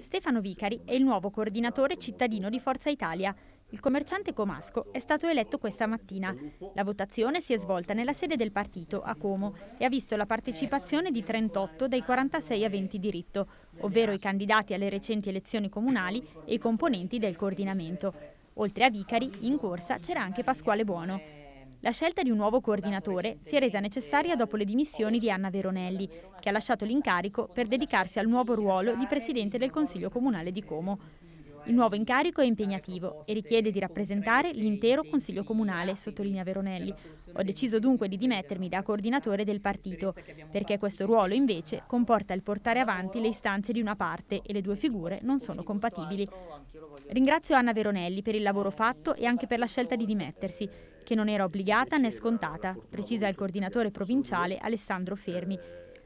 Stefano Vicari è il nuovo coordinatore cittadino di Forza Italia. Il commerciante comasco è stato eletto questa mattina. La votazione si è svolta nella sede del partito a Como e ha visto la partecipazione di 38 dei 46 aventi diritto, ovvero i candidati alle recenti elezioni comunali e i componenti del coordinamento. Oltre a Vicari, in corsa c'era anche Pasquale Buono. La scelta di un nuovo coordinatore si è resa necessaria dopo le dimissioni di Anna Veronelli, che ha lasciato l'incarico per dedicarsi al nuovo ruolo di Presidente del Consiglio Comunale di Como. Il nuovo incarico è impegnativo e richiede di rappresentare l'intero Consiglio Comunale, sottolinea Veronelli. Ho deciso dunque di dimettermi da coordinatore del partito, perché questo ruolo invece comporta il portare avanti le istanze di una parte e le due figure non sono compatibili. Ringrazio Anna Veronelli per il lavoro fatto e anche per la scelta di dimettersi, che non era obbligata né scontata, precisa il coordinatore provinciale Alessandro Fermi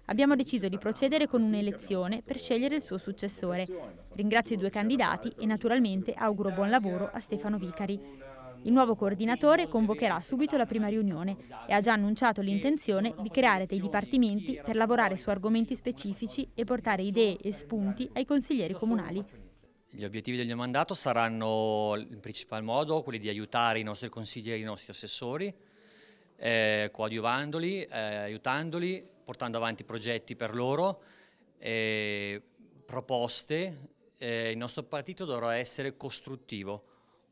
abbiamo deciso di procedere con un'elezione per scegliere il suo successore. Ringrazio i due candidati e naturalmente auguro buon lavoro a Stefano Vicari. Il nuovo coordinatore convocherà subito la prima riunione e ha già annunciato l'intenzione di creare dei dipartimenti per lavorare su argomenti specifici e portare idee e spunti ai consiglieri comunali. Gli obiettivi del mio mandato saranno in principal modo quelli di aiutare i nostri consiglieri, i nostri assessori, eh, coadiuvandoli, eh, aiutandoli, portando avanti progetti per loro, eh, proposte. il nostro partito dovrà essere costruttivo,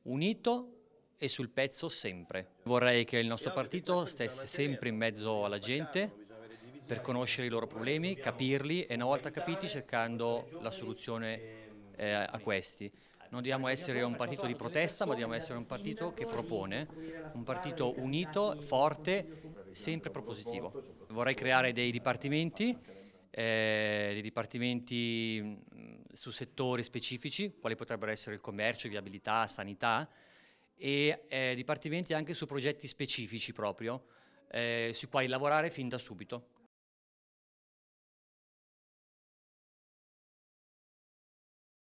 unito e sul pezzo sempre. Vorrei che il nostro partito stesse sempre in mezzo alla gente per conoscere i loro problemi, capirli e una volta capiti cercando la soluzione eh, a questi. Non dobbiamo essere un partito di protesta, ma dobbiamo essere un partito che propone, un partito unito, forte, sempre propositivo. Vorrei creare dei dipartimenti, eh, dei dipartimenti mm, su settori specifici, quali potrebbero essere il commercio, viabilità, sanità, e eh, dipartimenti anche su progetti specifici proprio, eh, sui quali lavorare fin da subito.